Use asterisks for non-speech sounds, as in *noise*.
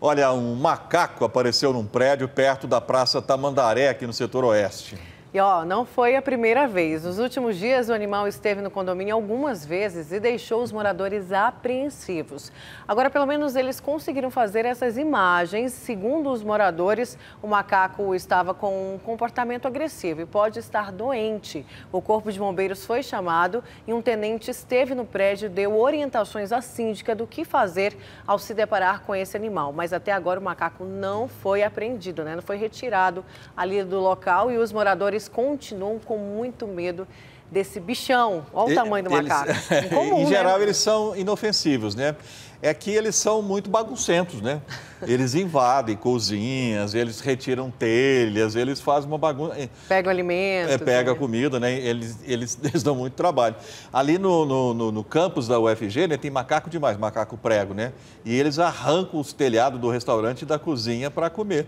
Olha, um macaco apareceu num prédio perto da Praça Tamandaré, aqui no setor oeste. E ó, não foi a primeira vez. Nos últimos dias, o animal esteve no condomínio algumas vezes e deixou os moradores apreensivos. Agora, pelo menos, eles conseguiram fazer essas imagens. Segundo os moradores, o macaco estava com um comportamento agressivo e pode estar doente. O corpo de bombeiros foi chamado e um tenente esteve no prédio e deu orientações à síndica do que fazer ao se deparar com esse animal. Mas até agora o macaco não foi apreendido, né? Não foi retirado ali do local e os moradores continuam com muito medo desse bichão. Olha o tamanho do eles, macaco. Incomum, *laughs* em né? geral, né? eles são inofensivos, né? É que eles são muito baguncentos, né? Eles invadem *laughs* cozinhas, eles retiram telhas, eles fazem uma bagunça. Eh, Pegam alimentos. É, pega né? comida, né? Eles, eles, *laughs* eles, dão muito trabalho. Ali no, no, no, no campus da UFG, né, tem macaco demais, macaco prego, né? E eles arrancam os telhados do restaurante e da cozinha para comer.